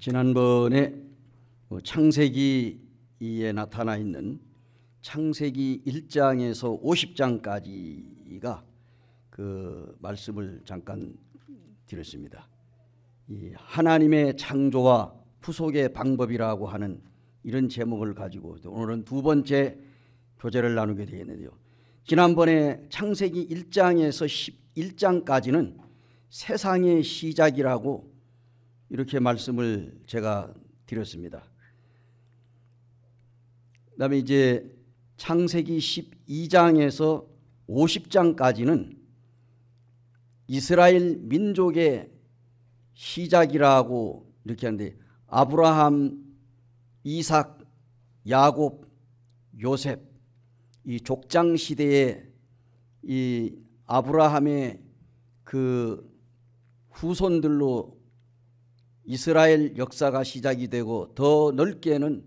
지난번에 뭐 창세기에 나타나 있는 창세기 1장에서 50장까지가 그 말씀을 잠깐 드렸습니다. 하나님의 창조와 후속의 방법이라고 하는 이런 제목을 가지고 오늘은 두 번째 교제를 나누게 되겠는데요. 지난번에 창세기 1장에서 11장까지는 세상의 시작이라고 이렇게 말씀을 제가 드렸습니다. 그다음에 이제 창세기 12장에서 50장까지는 이스라엘 민족의 시작이라고 이렇게 하는데 아브라함, 이삭, 야곱, 요셉 이 족장 시대에 이 아브라함의 그 후손들로 이스라엘 역사가 시작이 되고 더 넓게는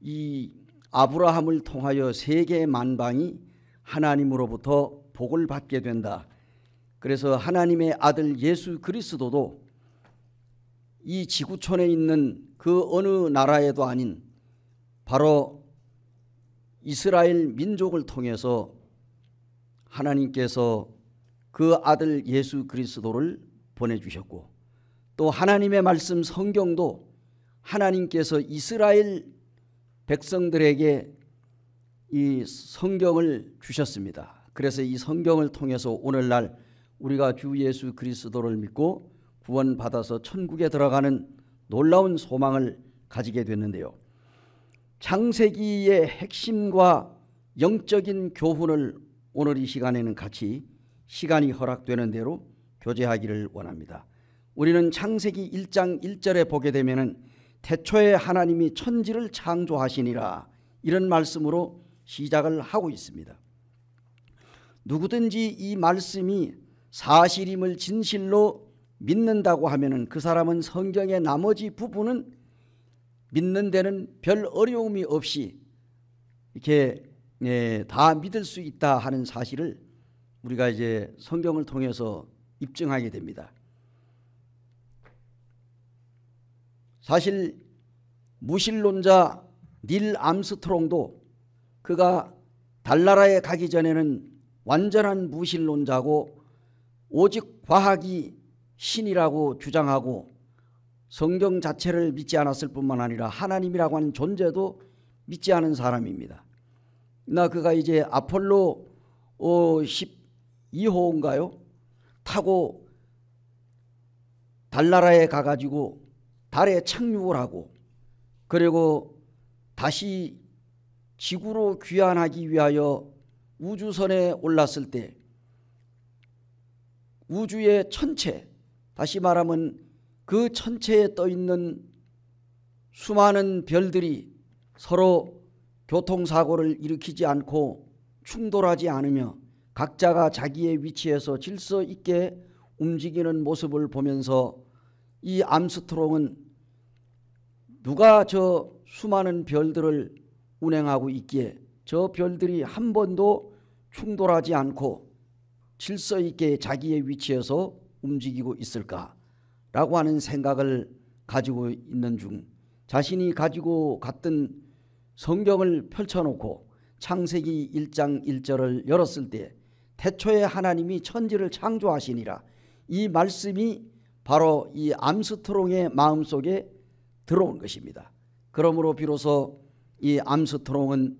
이 아브라함을 통하여 세계 만방이 하나님으로부터 복을 받게 된다. 그래서 하나님의 아들 예수 그리스도도 이 지구촌에 있는 그 어느 나라에도 아닌 바로 이스라엘 민족을 통해서 하나님께서 그 아들 예수 그리스도를 보내주셨고 또 하나님의 말씀 성경도 하나님께서 이스라엘 백성들에게 이 성경을 주셨습니다. 그래서 이 성경을 통해서 오늘날 우리가 주 예수 그리스도를 믿고 구원받아서 천국에 들어가는 놀라운 소망을 가지게 됐는데요. 창세기의 핵심과 영적인 교훈을 오늘 이 시간에는 같이 시간이 허락되는 대로 교제하기를 원합니다. 우리는 창세기 1장 1절에 보게 되면은 태초에 하나님이 천지를 창조하시니라 이런 말씀으로 시작을 하고 있습니다. 누구든지 이 말씀이 사실임을 진실로 믿는다고 하면은 그 사람은 성경의 나머지 부분은 믿는 데는 별 어려움이 없이 이렇게 예, 다 믿을 수 있다 하는 사실을 우리가 이제 성경을 통해서 입증하게 됩니다. 사실 무신론자 닐 암스트롱도 그가 달나라에 가기 전에는 완전한 무신론자고 오직 과학이 신이라고 주장하고 성경 자체를 믿지 않았을 뿐만 아니라 하나님이라고 하는 존재도 믿지 않은 사람입니다. 나 그가 이제 아폴로 12호인가요? 어, 타고 달나라에 가가지고 달에 착륙을 하고 그리고 다시 지구로 귀환하기 위하여 우주선에 올랐을 때 우주의 천체, 다시 말하면 그 천체에 떠 있는 수많은 별들이 서로 교통사고를 일으키지 않고 충돌하지 않으며 각자가 자기의 위치에서 질서 있게 움직이는 모습을 보면서 이 암스트롱은 누가 저 수많은 별들을 운행하고 있기에 저 별들이 한 번도 충돌하지 않고 질서 있게 자기의 위치에서 움직이고 있을까라고 하는 생각을 가지고 있는 중 자신이 가지고 갔던 성경을 펼쳐놓고 창세기 1장 1절을 열었을 때 태초에 하나님이 천지를 창조하시니라 이 말씀이 바로 이 암스트롱의 마음속에 들어온 것입니다. 그러므로 비로소 이 암스트롱은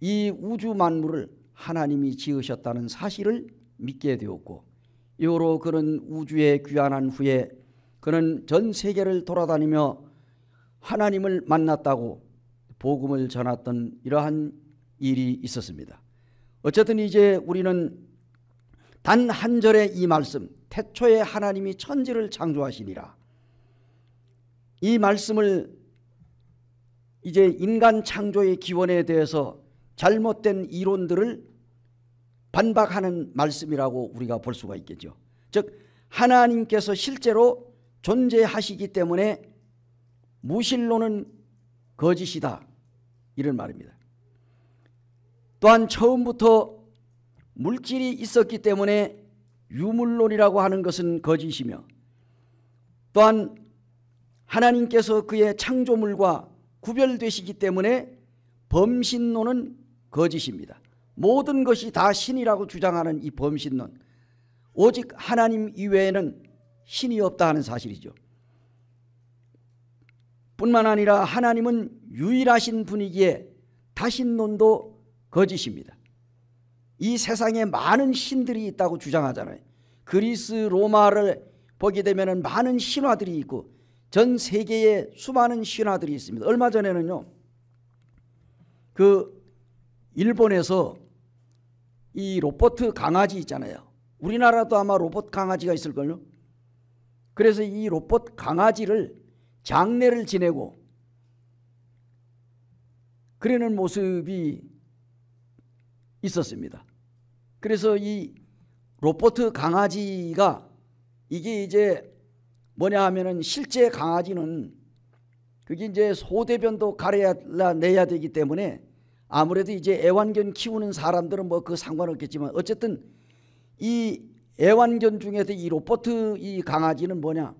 이 우주 만물을 하나님이 지으셨다는 사실을 믿게 되었고 이후로 그는 우주에 귀환한 후에 그는 전 세계를 돌아다니며 하나님을 만났다고 복음을 전했던 이러한 일이 있었습니다. 어쨌든 이제 우리는 단 한 절의 이 말씀 태초에 하나님이 천지를 창조하시니라 이 말씀을 이제 인간 창조의 기원에 대해서 잘못된 이론들을 반박하는 말씀이라고 우리가 볼 수가 있겠죠. 즉 하나님께서 실제로 존재하시기 때문에 무신론은 거짓이다 이런 말입니다. 또한 처음부터 물질이 있었기 때문에 유물론이라고 하는 것은 거짓이며 또한 하나님께서 그의 창조물과 구별되시기 때문에 범신론은 거짓입니다. 모든 것이 다 신이라고 주장하는 이 범신론 오직 하나님 이외에는 신이 없다 하는 사실이죠. 뿐만 아니라 하나님은 유일하신 분이기에 다신론도 거짓입니다. 이 세상에 많은 신들이 있다고 주장하잖아요. 그리스 로마를 보게 되면 많은 신화들이 있고 전 세계에 수많은 신화들이 있습니다. 얼마 전에는요. 그 일본에서 이 로봇 강아지 있잖아요. 우리나라도 아마 로봇 강아지가 있을걸요. 그래서 이 로봇 강아지를 장례를 지내고 그러는 모습이 있었습니다. 그래서 이 로버트 강아지가 이게 이제 뭐냐 하면은 실제 강아지는 그게 이제 소대변도 가려내야 야 되기 때문에 아무래도 이제 애완견 키우는 사람들은 뭐 그 상관없겠지만 어쨌든 이 애완견 중에서 이 로버트 이 강아지는 뭐냐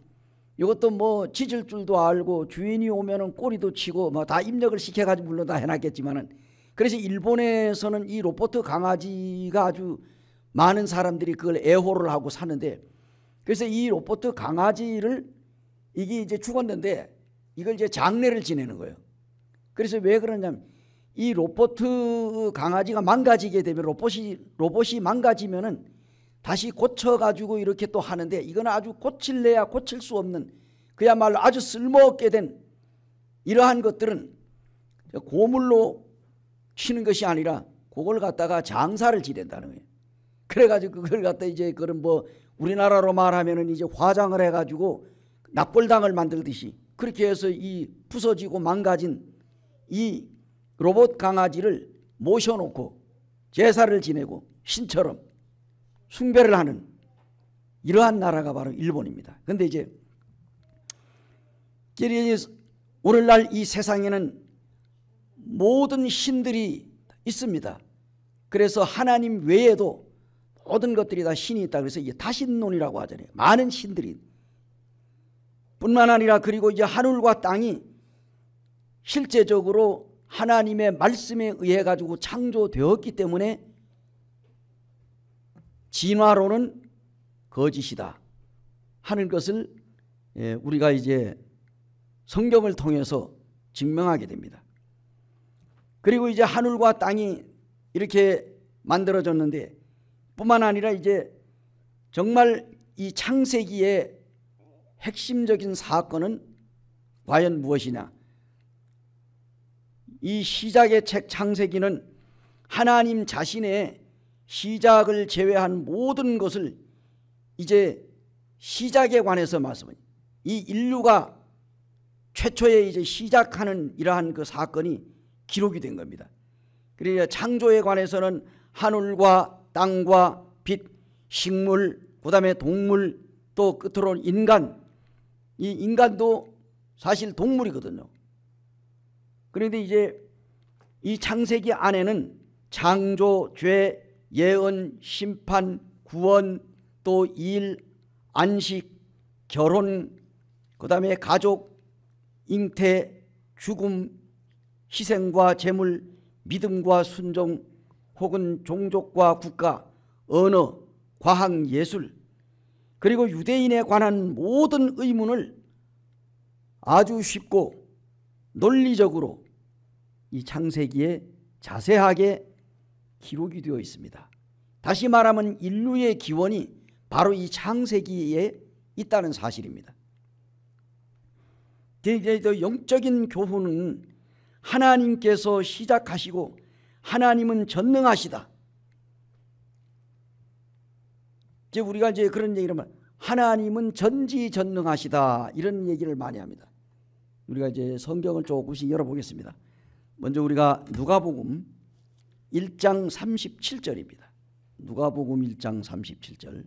이것도 뭐 짖을 줄도 알고 주인이 오면은 꼬리도 치고 뭐 다 입력을 시켜가지고 물론 다 해놨겠지만은 그래서 일본에서는 이 로버트 강아지가 아주 많은 사람들이 그걸 애호를 하고 사는데 그래서 이 로버트 강아지를 이게 이제 죽었는데 이걸 이제 장례를 지내는 거예요. 그래서 왜 그러냐면 이 로버트 강아지가 망가지게 되면 로봇이 로봇이 망가지면은 다시 고쳐 가지고 이렇게 또 하는데 이건 아주 고칠래야 고칠 수 없는 그야말로 아주 쓸모없게 된 이러한 것들은 고물로 치는 것이 아니라 그걸 갖다가 장사를 지낸다는 거예요. 그래가지고 그걸 갖다 이제 그런 뭐 우리나라로 말하면 이제 화장을 해가지고 납골당을 만들듯이 그렇게 해서 이 부서지고 망가진 이 로봇 강아지를 모셔놓고 제사를 지내고 신처럼 숭배를 하는 이러한 나라가 바로 일본입니다. 그런데 이제 오늘날 이 세상에는 모든 신들이 있습니다. 그래서 하나님 외에도 모든 것들이 다 신이 있다 그래서 이제 다신론이라고 하잖아요. 많은 신들이 뿐만 아니라 그리고 이제 하늘과 땅이 실제적으로 하나님의 말씀에 의해 가지고 창조되었기 때문에 진화로는 거짓이다 하는 것을 예, 우리가 이제 성경을 통해서 증명하게 됩니다. 그리고 이제 하늘과 땅이 이렇게 만들어졌는데 뿐만 아니라 이제 정말 이 창세기의 핵심적인 사건은 과연 무엇이냐 이 시작의 책 창세기는 하나님 자신의 시작을 제외한 모든 것을 이제 시작에 관해서 말씀을 이 인류가 최초에 이제 시작하는 이러한 그 사건이 기록이 된 겁니다. 그러니까 창조에 관해서는 하늘과 땅과 빛, 식물, 그 다음에 동물, 또끝으로 인간. 이 인간도 사실 동물이거든요. 그런데 이제 이 창세기 안에는 창조, 죄, 예언, 심판, 구원, 또 일, 안식, 결혼, 그 다음에 가족, 잉태, 죽음, 희생과 재물, 믿음과 순종, 혹은 종족과 국가, 언어, 과학, 예술 그리고 유대인에 관한 모든 의문을 아주 쉽고 논리적으로 이 창세기에 자세하게 기록이 되어 있습니다. 다시 말하면 인류의 기원이 바로 이 창세기에 있다는 사실입니다. 영적인 교훈은 하나님께서 시작하시고 하나님은 전능하시다. 이제 우리가 이제 그런 얘기를 하면 하나님은 전지전능하시다 이런 얘기를 많이 합니다. 우리가 이제 성경을 조금씩 열어보겠습니다. 먼저 우리가 누가복음 1장 37절입니다. 누가복음 1장 37절.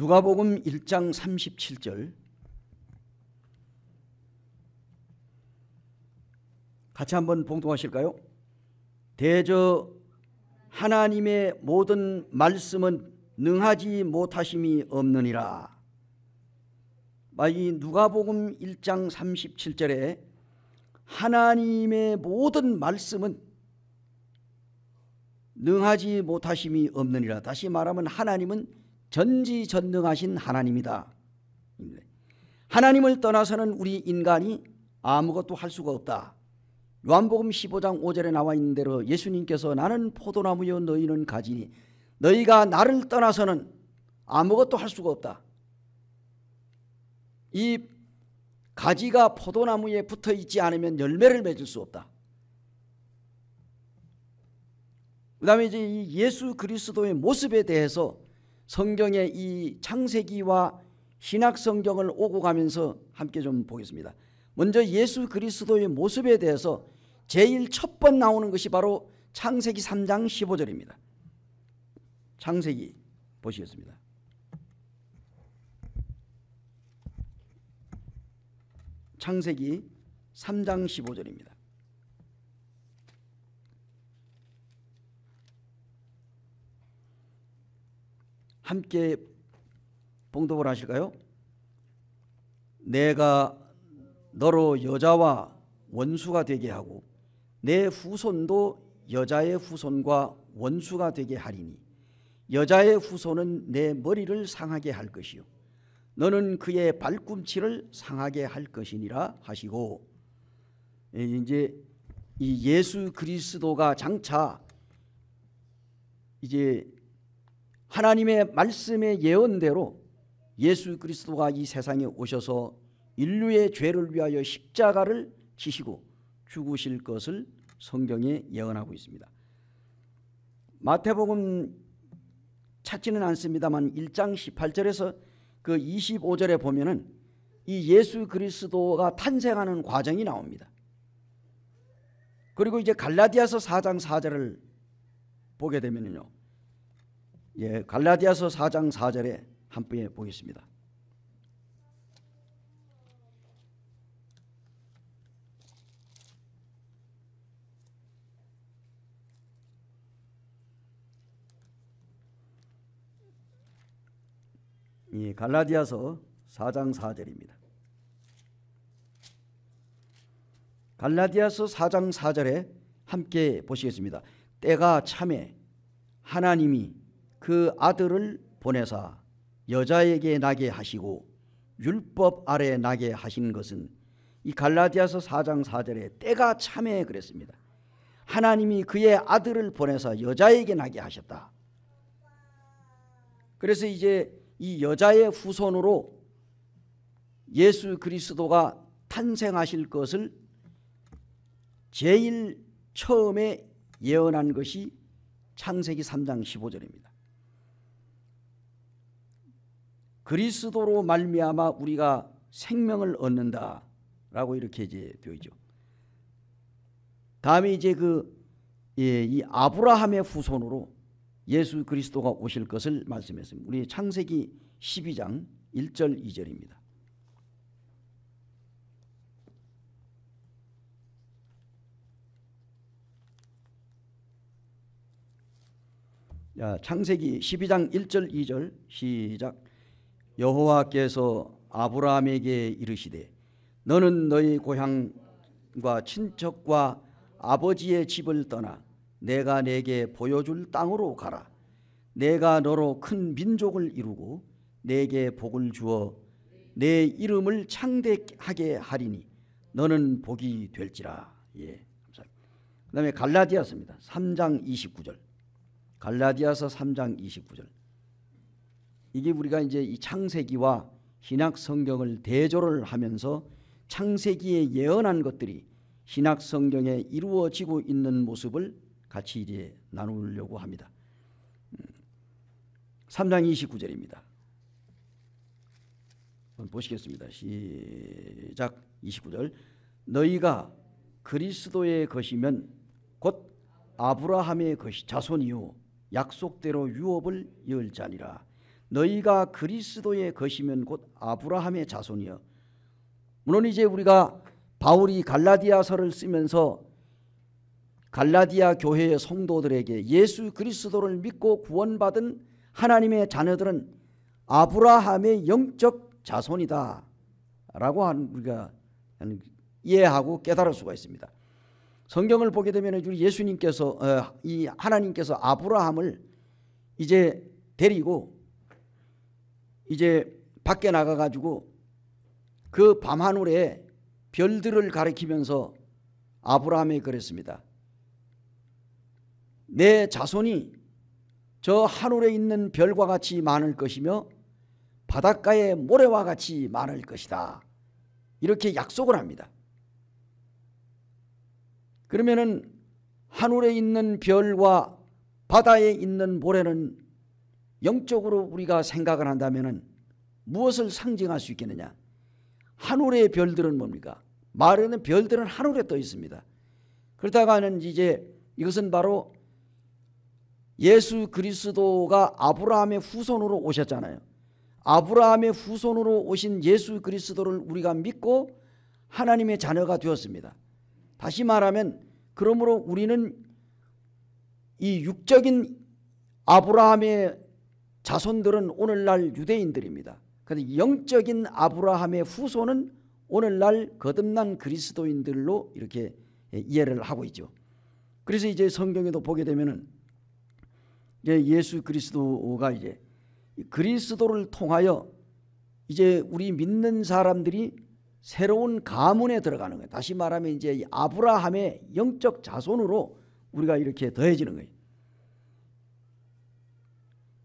누가복음 1장 37절 같이 한번 봉독하실까요? 대저 하나님의 모든 말씀은 능하지 못하심이 없느니라. 이 누가복음 1장 37절에 하나님의 모든 말씀은 능하지 못하심이 없느니라. 다시 말하면 하나님은 전지전능하신 하나님이다. 하나님을 떠나서는 우리 인간이 아무것도 할 수가 없다. 요한복음 15장 5절에 나와 있는 대로 예수님께서 나는 포도나무여 너희는 가지니 너희가 나를 떠나서는 아무것도 할 수가 없다. 이 가지가 포도나무에 붙어 있지 않으면 열매를 맺을 수 없다. 그 다음에 이제 예수 그리스도의 모습에 대해서 성경의 이 창세기와 신학 성경을 오고 가면서 함께 좀 보겠습니다. 먼저 예수 그리스도의 모습에 대해서 제일 첫 번 나오는 것이 바로 창세기 3장 15절입니다. 창세기 보시겠습니다. 창세기 3장 15절입니다. 함께 봉독을 하실까요? 내가 너로 여자와 원수가 되게 하고 내 후손도 여자의 후손과 원수가 되게 하리니 여자의 후손은 내 머리를 상하게 할 것이요 너는 그의 발꿈치를 상하게 할 것이니라 하시고 예, 이제 이 예수 그리스도가 장차 이제 하나님의 말씀의 예언대로 예수 그리스도가 이 세상에 오셔서 인류의 죄를 위하여 십자가를 지시고 죽으실 것을 성경에 예언하고 있습니다. 마태복음 찾지는 않습니다만 1장 18절에서 그 25절에 보면은 이 예수 그리스도가 탄생하는 과정이 나옵니다. 그리고 이제 갈라디아서 4장 4절을 보게 되면요. 예, 갈라디아서 4장 4절에 함께 보겠습니다. 이 갈라디아서 4장 4절입니다. 갈라디아서 4장 4절에 함께 보시겠습니다. 때가 참에 하나님이 그 아들을 보내사 여자에게 나게 하시고 율법 아래 나게 하신 것은 이 갈라디아서 4장 4절에 때가 참해 그랬습니다. 하나님이 그의 아들을 보내서 여자에게 나게 하셨다. 그래서 이제 이 여자의 후손으로 예수 그리스도가 탄생하실 것을 제일 처음에 예언한 것이 창세기 3장 15절입니다. 그리스도로 말미암아 우리가 생명을 얻는다라고 이렇게 이제 되죠. 다음에 이제 그 예, 아브라함의 후손으로 예수 그리스도가 오실 것을 말씀했습니다. 우리 창세기 12장 1절 2절입니다. 자, 창세기 12장 1절 2절 시작 여호와께서 아브라함에게 이르시되 너는 너희 고향과 친척과 아버지의 집을 떠나 내가 내게 보여줄 땅으로 가라. 내가 너로 큰 민족을 이루고 내게 복을 주어 내 이름을 창대하게 하리니 너는 복이 될지라. 예. 감사합니다. 그다음에 갈라디아서입니다. 3장 29절. 갈라디아서 3장 29절. 이게 우리가 이제 이 창세기와 신약 성경을 대조를 하면서 창세기에 예언한 것들이 신약 성경에 이루어지고 있는 모습을 같이 이제 나누려고 합니다. 3장 음, 29절입니다. 보시겠습니다. 시작 29절 너희가 그리스도의 것이면 곧 아브라함의 것이 자손이요 약속대로 유업을 열자니라 너희가 그리스도의 것이면 곧 아브라함의 자손이여 물론 이제 우리가 바울이 갈라디아서를 쓰면서 갈라디아 교회의 성도들에게 예수 그리스도를 믿고 구원받은 하나님의 자녀들은 아브라함의 영적 자손이다 라고 우리가 이해하고 깨달을 수가 있습니다 성경을 보게 되면 우리 예수님께서 어, 이 하나님께서 아브라함을 이제 데리고 이제 밖에 나가 가지고 그밤 하늘에 별들을 가리키면서 아브라함이 그랬습니다. 내 자손이 저 하늘에 있는 별과 같이 많을 것이며 바닷가의 모래와 같이 많을 것이다. 이렇게 약속을 합니다. 그러면은 하늘에 있는 별과 바다에 있는 모래는 영적으로 우리가 생각을 한다면 무엇을 상징할 수 있겠느냐 하늘의 별들은 뭡니까 말에는 별들은 하늘에 떠 있습니다 그렇다가는 이제 이것은 바로 예수 그리스도가 아브라함의 후손으로 오셨잖아요 아브라함의 후손으로 오신 예수 그리스도를 우리가 믿고 하나님의 자녀가 되었습니다 다시 말하면 그러므로 우리는 이 육적인 아브라함의 자손들은 오늘날 유대인들입니다. 그런데 영적인 아브라함의 후손은 오늘날 거듭난 그리스도인들로 이렇게 이해를 하고 있죠. 그래서 이제 성경에도 보게 되면은 예수 그리스도가 이제 그리스도를 통하여 이제 우리 믿는 사람들이 새로운 가문에 들어가는 거예요. 다시 말하면 이제 아브라함의 영적 자손으로 우리가 이렇게 더해지는 거예요.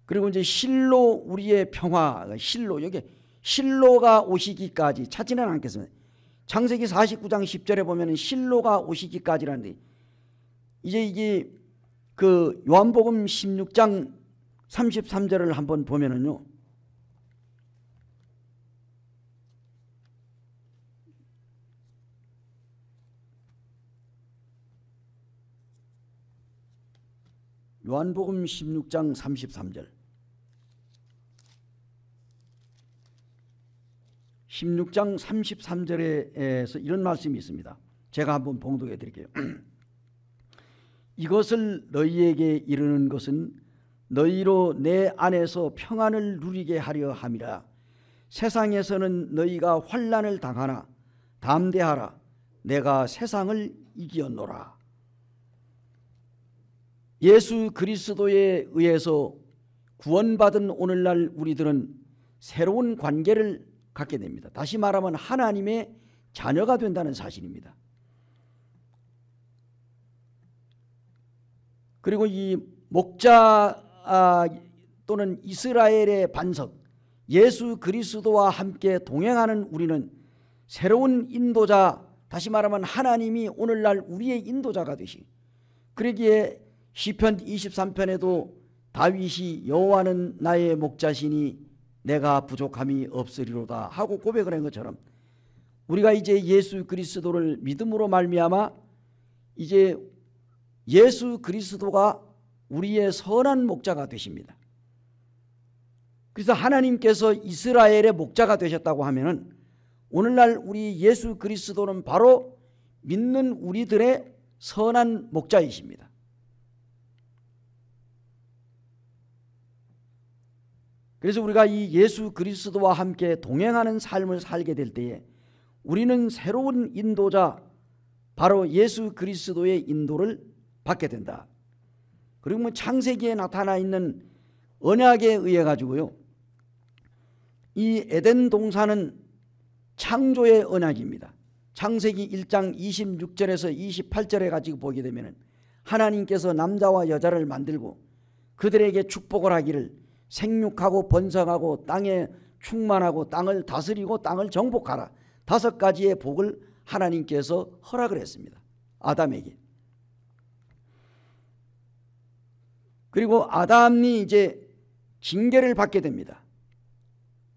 그리고 이제 실로 우리의 평화, 그러니까 실로 여기 실로가 오시기까지 찾지는 않겠습니다. 창세기 49장 10절에 보면 실로가 오시기까지라는데 이제 이게 그 요한복음 16장 33절을 한번 보면은요. 요한복음 16장 33절 16장 33절에서 이런 말씀이 있습니다. 제가 한번 봉독해 드릴게요. 이것을 너희에게 이르는 것은 너희로 내 안에서 평안을 누리게 하려 함이라. 세상에서는 너희가 환란을 당하나 담대하라. 내가 세상을 이기었노라. 예수 그리스도에 의해서 구원받은 오늘날 우리들은 새로운 관계를 갖게 됩니다. 다시 말하면 하나님의 자녀가 된다는 사실입니다. 그리고 이 목자 아, 또는 이스라엘의 반석 예수 그리스도와 함께 동행하는 우리는 새로운 인도자 다시 말하면 하나님이 오늘날 우리의 인도자가 되시 그러기에 시편 23편에도 다윗이 여호와는 나의 목자시니 내가 부족함이 없으리로다 하고 고백을 한 것처럼 우리가 이제 예수 그리스도를 믿음으로 말미암아 이제 예수 그리스도가 우리의 선한 목자가 되십니다. 그래서 하나님께서 이스라엘의 목자가 되셨다고 하면은 오늘날 우리 예수 그리스도는 바로 믿는 우리들의 선한 목자이십니다. 그래서 우리가 이 예수 그리스도와 함께 동행하는 삶을 살게 될 때에 우리는 새로운 인도자 바로 예수 그리스도의 인도를 받게 된다. 그리고 뭐 창세기에 나타나 있는 언약에 의해 가지고요. 이 에덴 동산은 창조의 언약입니다. 창세기 1장 26절에서 28절에 가지고 보게 되면 하나님께서 남자와 여자를 만들고 그들에게 축복을 하기를 생육하고 번성하고 땅에 충만하고 땅을 다스리고 땅을 정복하라. 다섯 가지의 복을 하나님께서 허락을 했습니다. 아담에게. 그리고 아담이 이제 징계를 받게 됩니다.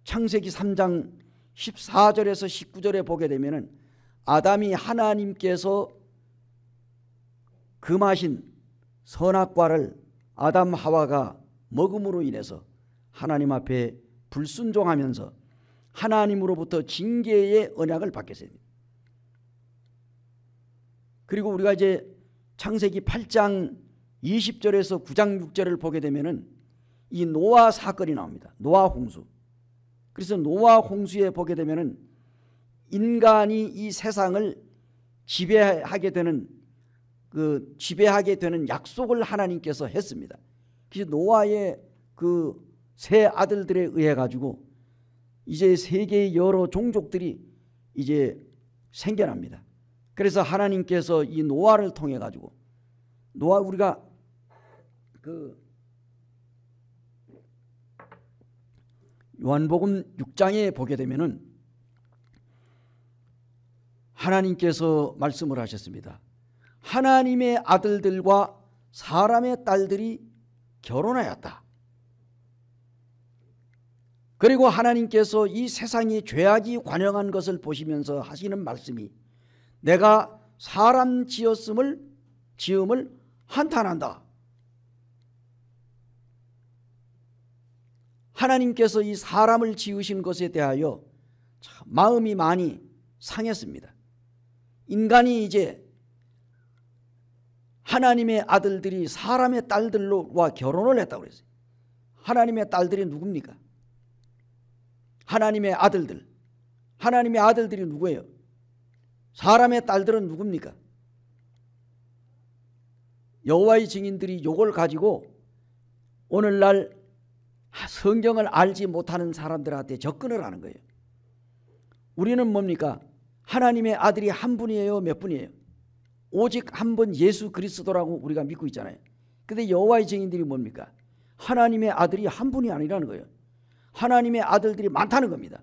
창세기 3장 14절에서 19절에 보게 되면 아담이 하나님께서 금하신 선악과를 아담 하와가 먹음으로 인해서 하나님 앞에 불순종하면서 하나님으로부터 징계의 언약을 받게 됩니다. 그리고 우리가 이제 창세기 8장 20절에서 9장 6절을 보게 되면은 이 노아 사건이 나옵니다. 노아 홍수. 그래서 노아 홍수에 보게 되면은 인간이 이 세상을 지배하게 되는 그 지배하게 되는 약속을 하나님께서 했습니다. 노아의 그 세 아들들에 의해 가지고 이제 세계의 여러 종족들이 이제 생겨납니다. 그래서 하나님께서 이 노아를 통해 가지고 노아 우리가 그 요한복음 6장에 보게 되면은 하나님께서 말씀을 하셨습니다. 하나님의 아들들과 사람의 딸들이 결혼하였다. 그리고 하나님께서 이 세상이 죄악이 관영한 것을 보시면서 하시는 말씀이 내가 사람 지었음을 지음을 한탄한다. 하나님께서 이 사람을 지으신 것에 대하여 참 마음이 많이 상했습니다. 인간이 이제 하나님의 아들들이 사람의 딸들로와 결혼을 했다고 그랬어요. 하나님의 딸들이 누굽니까? 하나님의 아들들. 하나님의 아들들이 누구예요? 사람의 딸들은 누굽니까? 여호와의 증인들이 요걸 가지고 오늘날 성경을 알지 못하는 사람들한테 접근을 하는 거예요. 우리는 뭡니까? 하나님의 아들이 한 분이에요? 몇 분이에요? 오직 한 번 예수 그리스도라고 우리가 믿고 있잖아요. 근데 여호와의 증인들이 뭡니까? 하나님의 아들이 한 분이 아니라는 거예요. 하나님의 아들들이 많다는 겁니다.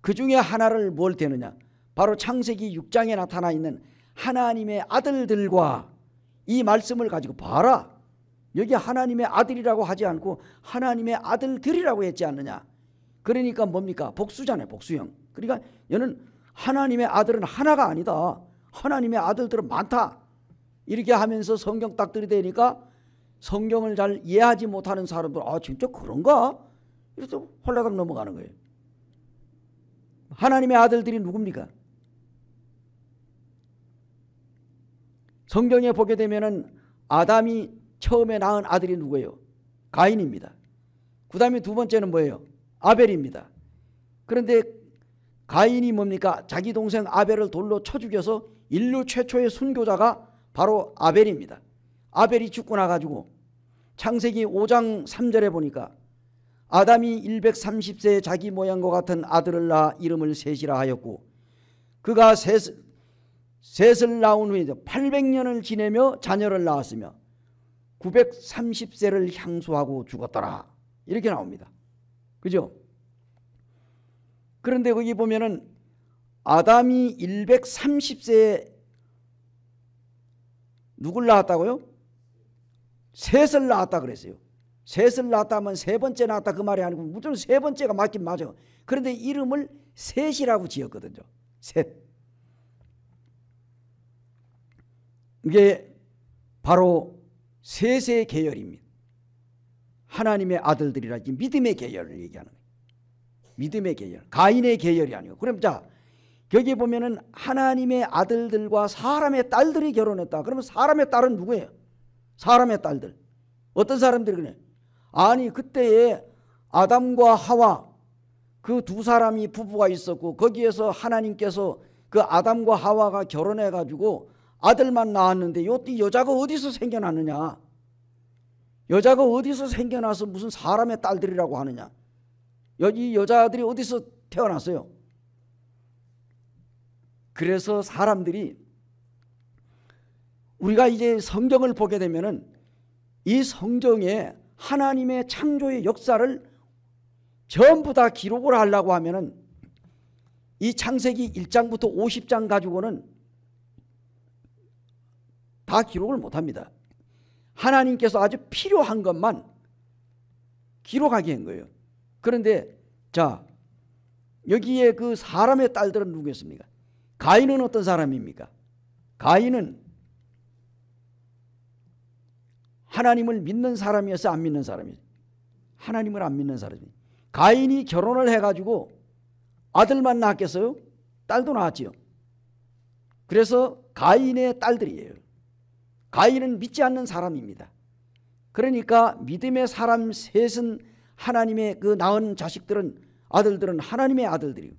그 중에 하나를 뭘 되느냐? 바로 창세기 6장에 나타나 있는 하나님의 아들들과 이 말씀을 가지고 봐라. 여기 하나님의 아들이라고 하지 않고 하나님의 아들들이라고 했지 않느냐. 그러니까 뭡니까? 복수잖아요. 복수형. 그러니까 얘는 하나님의 아들은 하나가 아니다. 하나님의 아들들은 많다. 이렇게 하면서 성경 딱 들이대니까 성경을 잘 이해하지 못하는 사람들 아 진짜 그런가? 이래서 홀라당 넘어가는 거예요. 하나님의 아들들이 누굽니까? 성경에 보게 되면은 아담이 처음에 낳은 아들이 누구예요? 가인입니다. 그 다음에 두 번째는 뭐예요? 아벨입니다. 그런데 가인이 뭡니까? 자기 동생 아벨을 돌로 쳐 죽여서 인류 최초의 순교자가 바로 아벨입니다. 아벨이 죽고 나가지고 창세기 5장 3절에 보니까 아담이 130세에 자기 모양과 같은 아들을 낳아 이름을 셋이라 하였고 그가 셋, 셋을 낳은 후에 800년을 지내며 자녀를 낳았으며 930세를 향수하고 죽었더라 이렇게 나옵니다. 그죠? 그런데 거기 보면은 아담이 130세에 누굴 낳았다고요? 셋을 낳았다 그랬어요. 셋을 낳았다면 세 번째 낳았다 그 말이 아니고 무조건 세 번째가 맞긴 맞아. 그런데 이름을 셋이라고 지었거든요. 셋. 이게 바로 셋의 계열입니다. 하나님의 아들들이라 믿음의 계열을 얘기하는 거예요. 믿음의 계열. 가인의 계열이 아니고. 그럼 자, 여기 보면은 하나님의 아들들과 사람의 딸들이 결혼했다. 그러면 사람의 딸은 누구예요? 사람의 딸들. 어떤 사람들이 그래? 아니 그때에 아담과 하와 그 두 사람이 부부가 있었고 거기에서 하나님께서 그 아담과 하와가 결혼해 가지고 아들만 낳았는데 요 여자가 어디서 생겨났느냐? 여자가 어디서 생겨나서 무슨 사람의 딸들이라고 하느냐? 여기 여자들이 어디서 태어났어요? 그래서 사람들이 우리가 이제 성경을 보게 되면이 성경에 하나님의 창조의 역사를 전부 다 기록을 하려고 하면이 창세기 1장부터 50장 가지고는 다 기록을 못합니다. 하나님께서 아주 필요한 것만 기록하게 한 거예요. 그런데 자 여기에 그 사람의 딸들은 누구였습니까? 가인은 어떤 사람입니까? 가인은 하나님을 믿는 사람이었어 안 믿는 사람이었어 하나님을 안 믿는 사람이 가인이 결혼을 해가지고 아들만 낳았겠어요? 딸도 낳았지요. 그래서 가인의 딸들이에요. 가인은 믿지 않는 사람입니다. 그러니까 믿음의 사람 셋은 하나님의 그 낳은 자식들은 아들들은 하나님의 아들들이고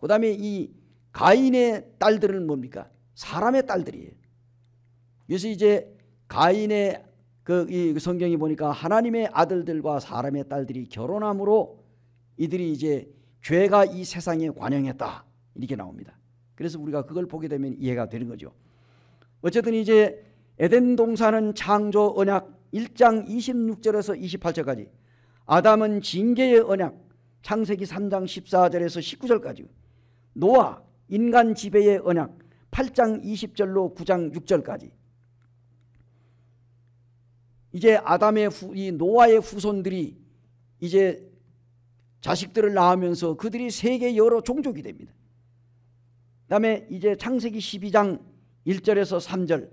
그 다음에 이 가인의 딸들은 뭡니까? 사람의 딸들이에요. 그래서 이제 가인의 그 이 성경이 보니까 하나님의 아들들과 사람의 딸들이 결혼함으로 이들이 이제 죄가 이 세상에 관영했다 이렇게 나옵니다. 그래서 우리가 그걸 보게 되면 이해가 되는 거죠. 어쨌든 이제 에덴 동산은 창조 언약 1장 26절에서 28절까지 아담은 징계의 언약 창세기 3장 14절에서 19절까지 노아 인간 지배의 언약 8장 20절로 9장 6절까지 이제 아담의 후, 이 노아의 후손들이 이제 자식들을 낳으면서 그들이 세계 여러 종족이 됩니다. 그 다음에 이제 창세기 12장 1절에서 3절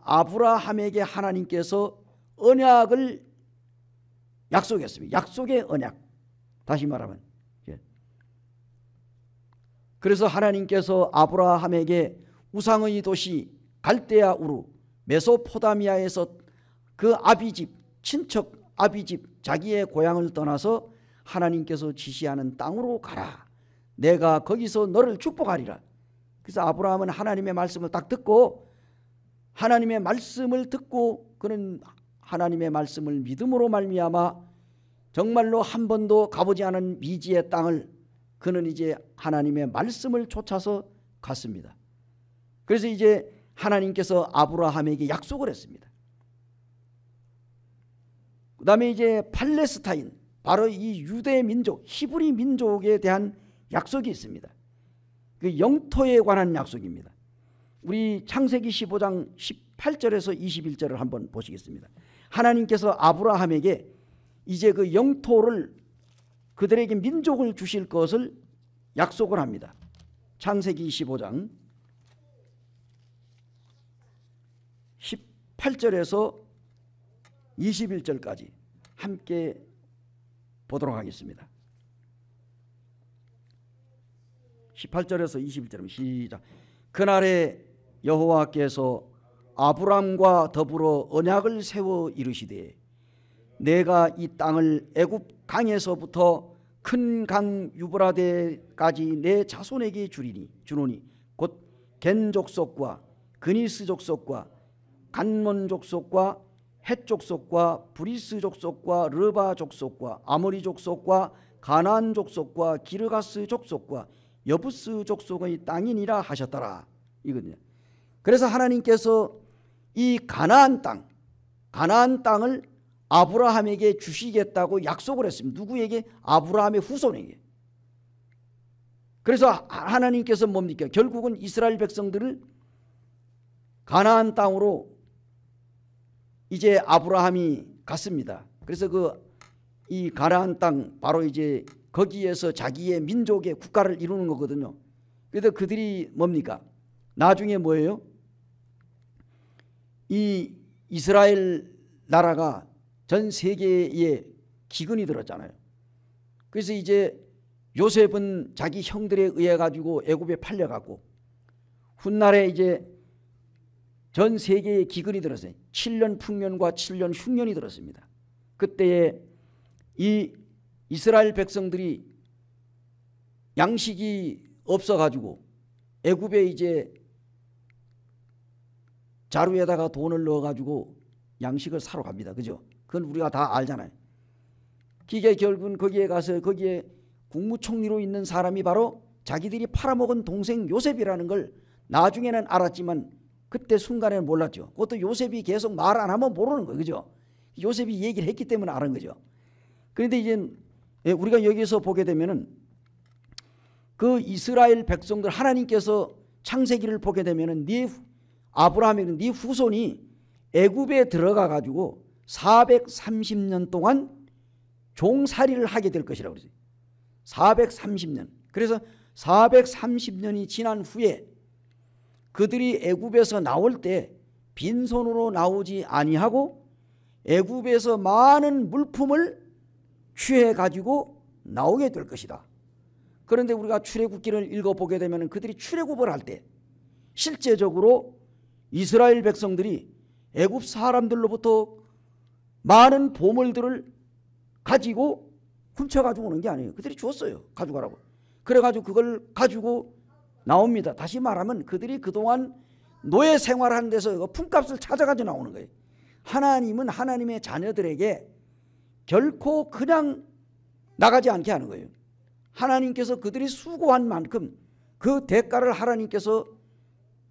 아브라함에게 하나님께서 언약을 약속했습니다. 약속의 언약. 다시 말하면 그래서 하나님께서 아브라함에게 우상의 도시 갈대아 우루 메소포다미아에서 그 아비집 친척 아비집 자기의 고향을 떠나서 하나님께서 지시하는 땅으로 가라 내가 거기서 너를 축복하리라 그래서 아브라함은 하나님의 말씀을 딱 듣고 하나님의 말씀을 듣고 그는 하나님의 말씀을 믿음으로 말미암아 정말로 한 번도 가보지 않은 미지의 땅을 그는 이제 하나님의 말씀을 쫓아서 갔습니다. 그래서 이제 하나님께서 아브라함에게 약속을 했습니다. 그 다음에 이제 팔레스타인 바로 이 유대 민족 히브리 민족에 대한 약속이 있습니다. 그 영토에 관한 약속입니다. 우리 창세기 15장 18절에서 21절을 한번 보시겠습니다. 하나님께서 아브라함에게 이제 그 영토를 그들에게 민족을 주실 것을 약속을 합니다. 창세기 25장 18절에서 21절까지 함께 보도록 하겠습니다. 18절에서 21절은 시작 그날에 여호와께서 아브람과 더불어 언약을 세워 이르시되 내가 이 땅을 애굽 강에서부터 큰강 유브라데까지 내 자손에게 주리니 주노니 곧 겐족속과 그니스족속과 간몬족속과 헷족속과 브리스족속과 르바족속과 아모리족속과 가나안족속과 기르가스족속과 여부스족속의 땅이니라 하셨더라 이거든요. 그래서 하나님께서 이 가나안 땅 가나안 땅을 아브라함에게 주시겠다고 약속을 했습니다. 누구에게? 아브라함의 후손에게. 그래서 하나님께서 뭡니까? 결국은 이스라엘 백성들을 가나안 땅으로 이제 아브라함이 갔습니다. 그래서 그 이 가나안 땅 바로 이제 거기에서 자기의 민족의 국가를 이루는 거거든요. 그래서 그들이 뭡니까? 나중에 뭐예요? 이 이스라엘 나라가 전 세계에 기근이 들었잖아요. 그래서 이제 요셉은 자기 형들에 의해 가지고 애굽에 팔려갔고 훗날에 이제 전 세계에 기근이 들었어요. 7년 풍년과 7년 흉년이 들었습니다. 그때에 이 이스라엘 백성들이 양식이 없어 가지고 애굽에 이제 자루에다가 돈을 넣어 가지고 양식을 사러 갑니다. 그죠? 그건 우리가 다 알잖아요. 기계 결국 거기에 가서 거기에 국무총리로 있는 사람이 바로 자기들이 팔아먹은 동생 요셉이라는 걸 나중에는 알았지만 그때 순간에는 몰랐죠. 그것도 요셉이 계속 말 안 하면 모르는 거예요. 그죠? 요셉이 얘기를 했기 때문에 아는 거죠. 그런데 이제 예, 우리가 여기서 보게 되면은 그 이스라엘 백성들 하나님께서 창세기를 보게 되면은 네 아브라함이 네 후손이 애굽에 들어가 가지고 430년 동안 종살이를 하게 될 것이라고 그러죠. 430년. 그래서 430년이 지난 후에 그들이 애굽에서 나올 때 빈손으로 나오지 아니하고 애굽에서 많은 물품을 취해 가지고 나오게 될 것이다. 그런데 우리가 출애굽기를 읽어 보게 되면 그들이 출애굽을 할 때 실제적으로 이스라엘 백성들이 애굽 사람들로부터 많은 보물들을 가지고 훔쳐가지고 오는 게 아니에요. 그들이 주었어요. 가져가라고. 그래가지고 그걸 가지고 나옵니다. 다시 말하면 그들이 그동안 노예 생활한 데서 품값을 찾아가지고 나오는 거예요. 하나님은 하나님의 자녀들에게 결코 그냥 나가지 않게 하는 거예요. 하나님께서 그들이 수고한 만큼 그 대가를 하나님께서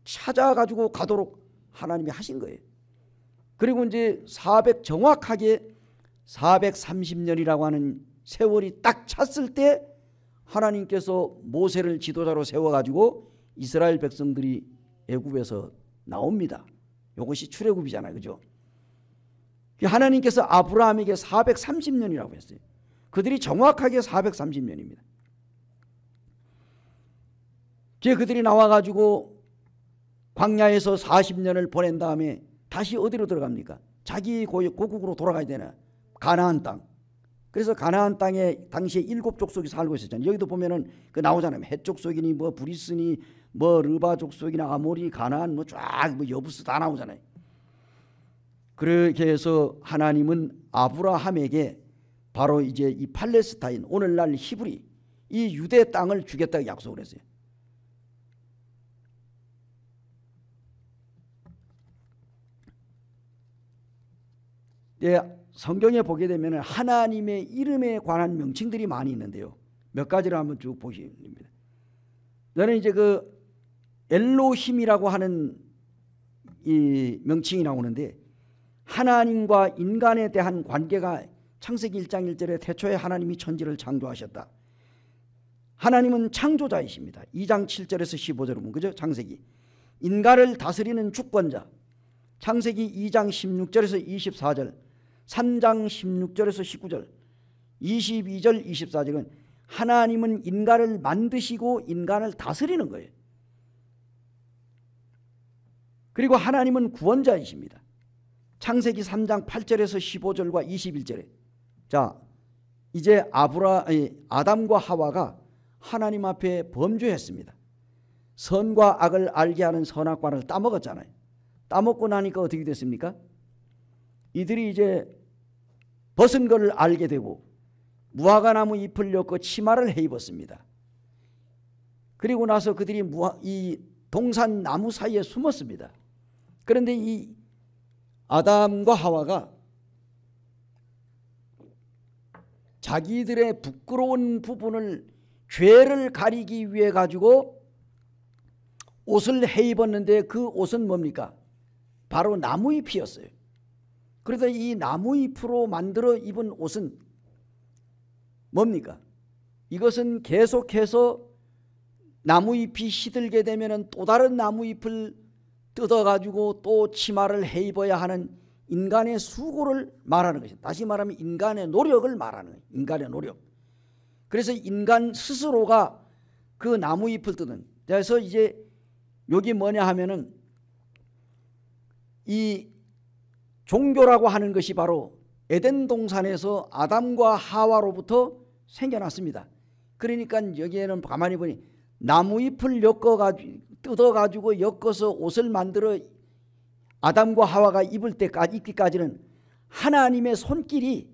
찾아가지고 가도록 하나님이 하신 거예요. 그리고 이제 400 정확하게 430년이라고 하는 세월이 딱 찼을 때 하나님께서 모세를 지도자로 세워가지고 이스라엘 백성들이 애굽에서 나옵니다. 이것이 출애굽이잖아요. 그죠? 하나님께서 아브라함에게 430년이라고 했어요. 그들이 정확하게 430년입니다. 이제 그들이 나와가지고 광야에서 40년을 보낸 다음에 다시 어디로 들어갑니까? 자기 고국으로 돌아가야 되나? 가나안 땅. 그래서 가나안 땅에 당시에 일곱 족속이 살고 있었잖아요. 여기도 보면은 그 나오잖아요. 해족속이니 뭐 브리스니 뭐 르바 족속이나 아모리 가나안 뭐 쫙 뭐 여부스 다 나오잖아요. 그렇게 해서 하나님은 아브라함에게 바로 이제 이 팔레스타인 오늘날 히브리 이 유대 땅을 주겠다고 약속을 했어요. 예, 성경에 보게 되면 하나님의 이름에 관한 명칭들이 많이 있는데요. 몇 가지를 한번 쭉보십니다 저는 이제 그 엘로힘이라고 하는 이 명칭이 나오는데 하나님과 인간에 대한 관계가 창세기 1장 1절에 태초에 하나님이 천지를 창조하셨다. 하나님은 창조자이십니다. 2장 7절에서 15절 보면 그죠? 창세기. 인간을 다스리는 주권자. 창세기 2장 16절에서 24절. 3장 16절에서 19절 22절 24절은 하나님은 인간을 만드시고 인간을 다스리는 거예요 그리고 하나님은 구원자이십니다 창세기 3장 8절에서 15절과 21절에 자 이제 아브라 아니, 아담과 하와가 하나님 앞에 범죄했습니다 선과 악을 알게 하는 선악과를 따먹었잖아요 따먹고 나니까 어떻게 됐습니까 이들이 이제 벗은 것을 알게 되고 무화과나무 잎을 엮고 치마를 해입었습니다. 그리고 나서 그들이 무화, 이 동산 나무 사이에 숨었습니다. 그런데 이 아담과 하와가 자기들의 부끄러운 부분을 죄를 가리기 위해 가지고 옷을 해입었는데 그 옷은 뭡니까? 바로 나무 잎이었어요. 그래서 이 나무잎으로 만들어 입은 옷은 뭡니까? 이것은 계속해서 나무잎이 시들게 되면 또 다른 나무잎을 뜯어가지고 또 치마를 해 입어야 하는 인간의 수고를 말하는 것이다. 다시 말하면 인간의 노력을 말하는 거예요. 인간의 노력. 그래서 인간 스스로가 그 나무잎을 뜯는. 그래서 이제 여기 뭐냐 하면은 이 종교라고 하는 것이 바로 에덴 동산에서 아담과 하와로부터 생겨났습니다. 그러니까 여기에는 가만히 보니 나무잎을 엮어가지고 뜯어가지고 엮어서 옷을 만들어 아담과 하와가 입을 때까지 입기까지는 하나님의 손길이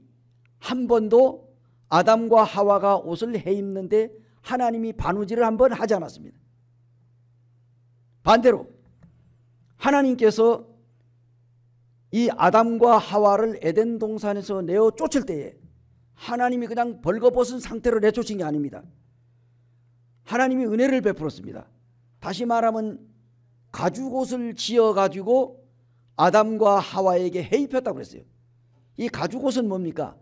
한 번도 아담과 하와가 옷을 헤입는데 하나님이 바느질을 한 번 하지 않았습니다. 반대로 하나님께서 이 아담과 하와를 에덴 동산에서 내어 쫓을 때에 하나님이 그냥 벌거벗은 상태로 내쫓은 게 아닙니다. 하나님이 은혜를 베풀었습니다. 다시 말하면 가죽옷을 지어 가지고 아담과 하와에게 해 입혔다고 그랬어요. 이 가죽옷은 뭡니까?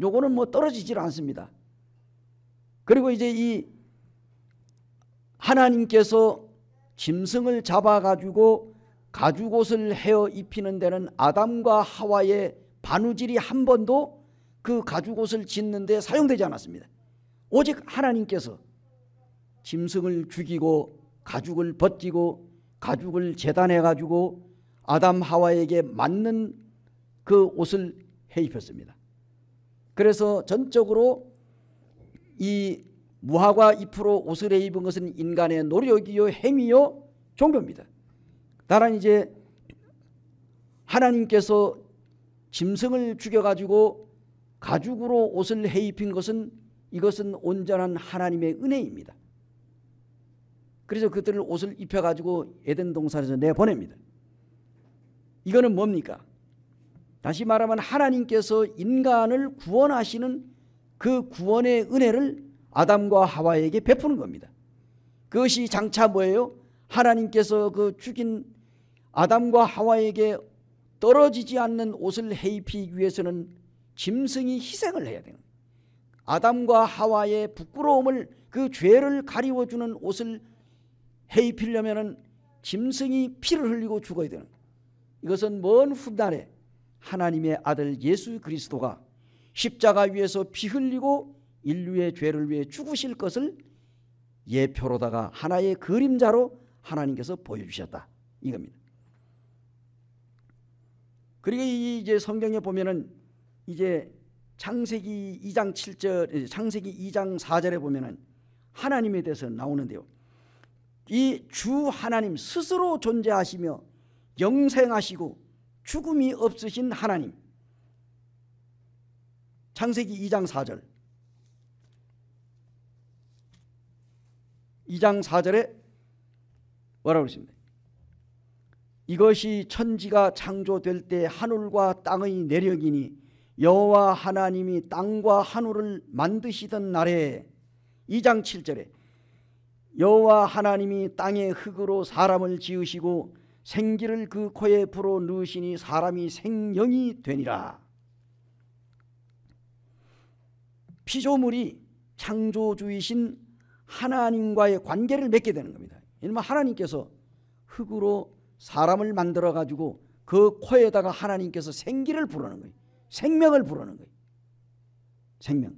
요거는 뭐 떨어지질 않습니다. 그리고 이제 이 하나님께서 짐승을 잡아 가지고 가죽옷을 헤어 입히는 데는 아담과 하와의 바느질이 한 번도 그 가죽옷을 짓는 데 사용되지 않았습니다. 오직 하나님께서 짐승을 죽이고 가죽을 벗기고 가죽을 재단해 가지고 아담 하와에게 맞는 그 옷을 해 입혔습니다. 그래서 전적으로 이 무화과 잎으로 옷을 해 입은 것은 인간의 노력이요 행위요 종교입니다. 나란 이제 하나님께서 짐승을 죽여가지고 가죽으로 옷을 해입힌 것은 이것은 온전한 하나님의 은혜입니다. 그래서 그들을 옷을 입혀가지고 에덴 동산에서 내보냅니다. 이거는 뭡니까? 다시 말하면 하나님께서 인간을 구원하시는 그 구원의 은혜를 아담과 하와에게 베푸는 겁니다. 그것이 장차 뭐예요? 하나님께서 그 죽인 아담과 하와에게 떨어지지 않는 옷을 해입히기 위해서는 짐승이 희생을 해야 되는 아담과 하와의 부끄러움을 그 죄를 가리워주는 옷을 해입히려면 짐승이 피를 흘리고 죽어야 되는 이것은 먼 훗날에 하나님의 아들 예수 그리스도가 십자가 위에서 피 흘리고 인류의 죄를 위해 죽으실 것을 예표로다가 하나의 그림자로 하나님께서 보여주셨다 이겁니다 그리고 이제 성경에 보면은 이제 창세기 2장 7절, 창세기 2장 4절에 보면은 하나님에 대해서 나오는데요. 이 주 하나님 스스로 존재하시며 영생하시고 죽음이 없으신 하나님. 창세기 2장 4절. 2장 4절에 뭐라고 그러니까 이것이 천지가 창조될 때 하늘과 땅의 내력이니 여호와 하나님이 땅과 하늘을 만드시던 날에 2장 7절에 여호와 하나님이 땅의 흙으로 사람을 지으시고 생기를 그 코에 불어 넣으시니 사람이 생명이 되니라 피조물이 창조주이신 하나님과의 관계를 맺게 되는 겁니다 하나님께서 흙으로 사람을 만들어 가지고 그 코에다가 하나님께서 생기를 부르는 거예요. 생명을 부르는 거예요. 생명.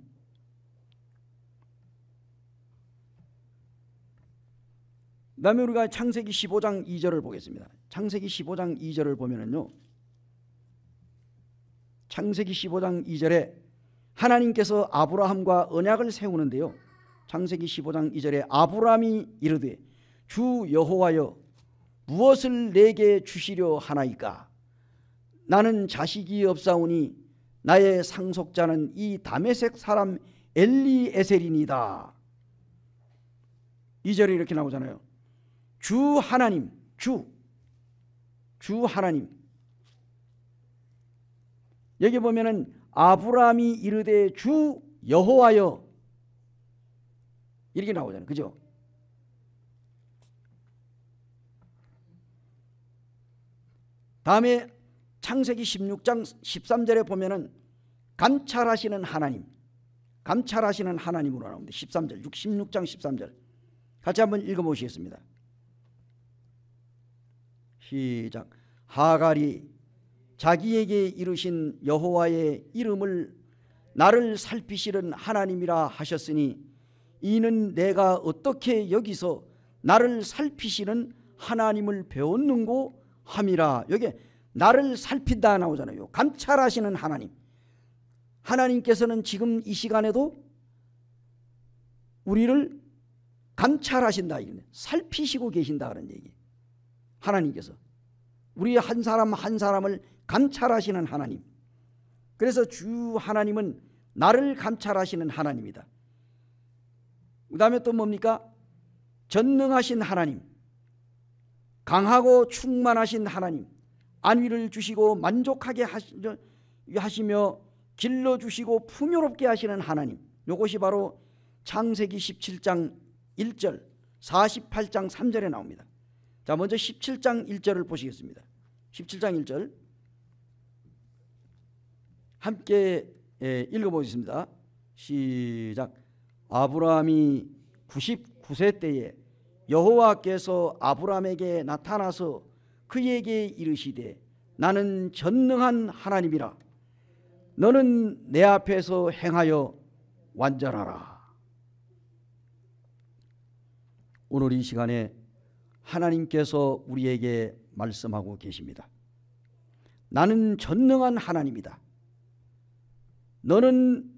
그 다음에 우리가 창세기 15장 2절을 보겠습니다. 창세기 15장 2절을 보면은요. 창세기 15장 2절에 하나님께서 아브라함과 언약을 세우는데요. 창세기 15장 2절에 아브라함이 이르되 주 여호와여 무엇을 내게 주시려 하나이까 나는 자식이 없사오니 나의 상속자는 이 다메색 사람 엘리에셀이니다 2절에 이렇게 나오잖아요 주 하나님 주 주 하나님 여기 보면은 아브라함이 이르되 주 여호와여 이렇게 나오잖아요 그죠 다음에 창세기 16장 13절에 보면은 감찰하시는 하나님 감찰하시는 하나님으로 나옵니다 13절 66장 13절 같이 한번 읽어보시겠습니다 시작 하갈이 자기에게 이르신 여호와의 이름을 나를 살피시는 하나님이라 하셨으니 이는 내가 어떻게 여기서 나를 살피시는 하나님을 배웠는고 함이라. 여기에 나를 살피다 나오잖아요. 감찰하시는 하나님. 하나님께서는 지금 이 시간에도 우리를 감찰하신다. 살피시고 계신다. 그런 얘기. 하나님께서. 우리 한 사람 한 사람을 감찰하시는 하나님. 그래서 주 하나님은 나를 감찰하시는 하나님이다. 그 다음에 또 뭡니까? 전능하신 하나님. 강하고 충만하신 하나님 안위를 주시고 만족하게 하시며 길러 주시고 풍요롭게 하시는 하나님. 이것이 바로 창세기 17장 1절 48장 3절에 나옵니다. 자, 먼저 17장 1절을 보시겠습니다. 17장 1절 함께 예, 읽어보겠습니다. 시작. 아브라함이 99세 때에 여호와께서 아브라함에게 나타나서 그에게 이르시되 나는 전능한 하나님이라 너는 내 앞에서 행하여 완전하라 오늘 이 시간에 하나님께서 우리에게 말씀하고 계십니다 나는 전능한 하나님이다 너는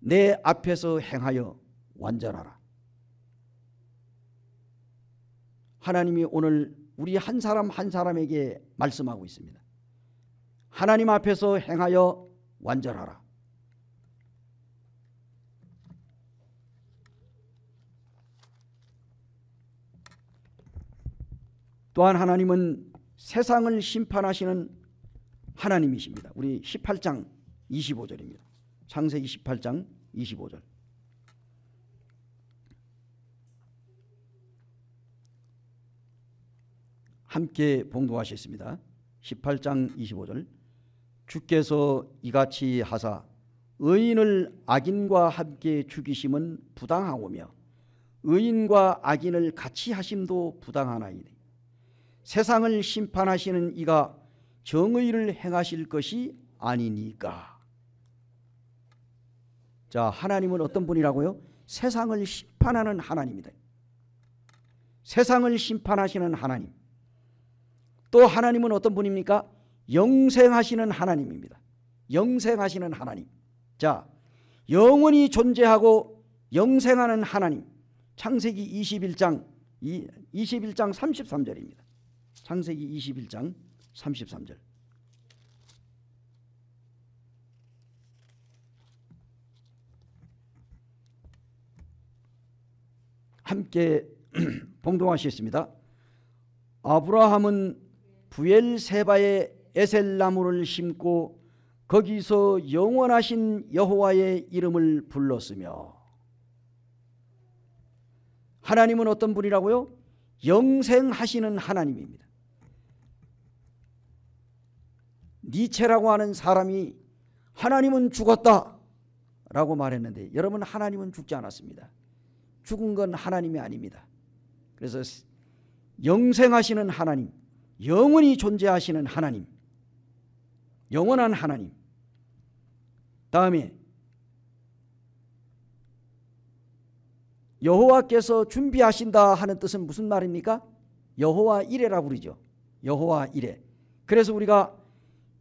내 앞에서 행하여 완전하라 하나님이 오늘 우리 한 사람 한 사람에게 말씀하고 있습니다. 하나님 앞에서 행하여 완전하라. 또한 하나님은 세상을 심판하시는 하나님이십니다. 우리 18장 25절입니다. 창세기 8장 25절. 함께 봉독하셨습니다. 18장 25절 주께서 이같이 하사 의인을 악인과 함께 죽이심은 부당하오며 의인과 악인을 같이 하심도 부당하나이니 세상을 심판하시는 이가 정의를 행하실 것이 아니니까 자 하나님은 어떤 분이라고요? 세상을 심판하는 하나님이다 세상을 심판하시는 하나님 또 하나님은 어떤 분입니까? 영생하시는 하나님입니다. 영생하시는 하나님. 자, 영원히 존재하고 영생하는 하나님. 창세기 21장 21장 33절입니다. 창세기 21장 33절. 함께 봉동하시겠습니다. 아브라함은 부엘세바의 에셀나무를 심고 거기서 영원하신 여호와의 이름을 불렀으며 하나님은 어떤 분이라고요? 영생하시는 하나님입니다. 니체라고 하는 사람이 하나님은 죽었다 라고 말했는데 여러분 하나님은 죽지 않았습니다. 죽은 건 하나님이 아닙니다. 그래서 영생하시는 하나님 영원히 존재하시는 하나님 영원한 하나님 다음에 여호와께서 준비하신다 하는 뜻은 무슨 말입니까? 여호와 이레라 부르죠. 여호와 이레. 그래서 우리가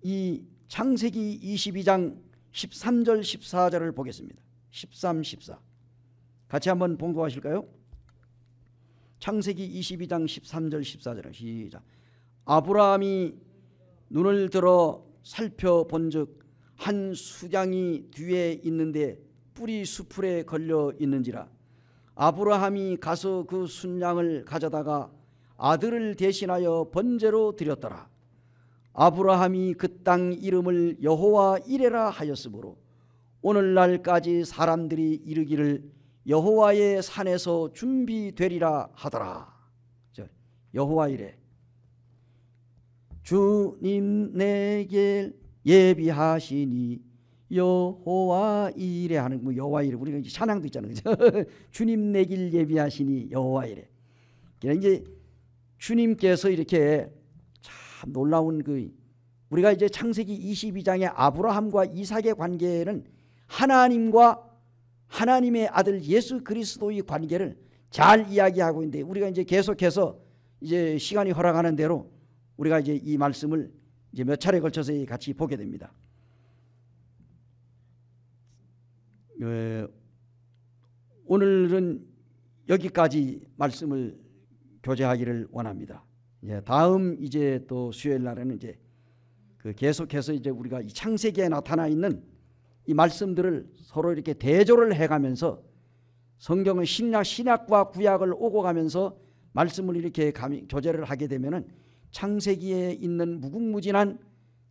이 창세기 22장 13절 14절을 보겠습니다. 13, 14. 같이 한번 봉독하실까요? 창세기 22장 13절 14절 시작. 아브라함이 눈을 들어 살펴본즉 한 수량이 뒤에 있는데 뿌리 수풀에 걸려 있는지라 아브라함이 가서 그 순양을 가져다가 아들을 대신하여 번제로 드렸더라 아브라함이 그 땅 이름을 여호와 이레라 하였으므로 오늘날까지 사람들이 이르기를 여호와의 산에서 준비되리라 하더라 여호와 이레 주님 내게 예비하시니 여호와 이래 하는 뭐 여호와 이래 우리가 이제 찬양도 있잖아요. 그죠? 주님 내길 예비하시니 여호와 이래. 그러니까 이제 주님께서 이렇게 참 놀라운 그 우리가 이제 창세기 22장의 아브라함과 이삭의 관계는 하나님과 하나님의 아들 예수 그리스도의 관계를 잘 이야기하고 있는데 우리가 이제 계속해서 이제 시간이 허락하는 대로 우리가 이제 이 말씀을 이제 몇 차례 걸쳐서 같이 보게 됩니다. 어, 오늘은 여기까지 말씀을 교제하기를 원합니다. 예, 다음 이제 또 수요일 날에는 이제 그 계속해서 이제 우리가 이 창세기에 나타나 있는 이 말씀들을 서로 이렇게 대조를 해가면서 성경은 신약 신약과 구약을 오고 가면서 말씀을 이렇게 교제를 하게 되면은 창세기에 있는 무궁무진한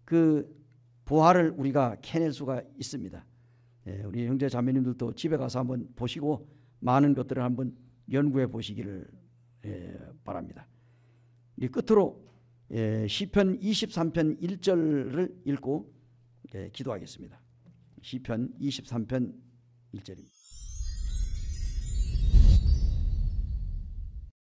그 보화를 우리가 캐낼 수가 있습니다. 예, 우리 형제 자매님들도 집에 가서 한번 보시고 많은 것들을 한번 연구해 보시기를 예, 바랍니다. 이 끝으로 예, 시편 23편 1절을 읽고 예, 기도하겠습니다. 시편 23편 1절입니다.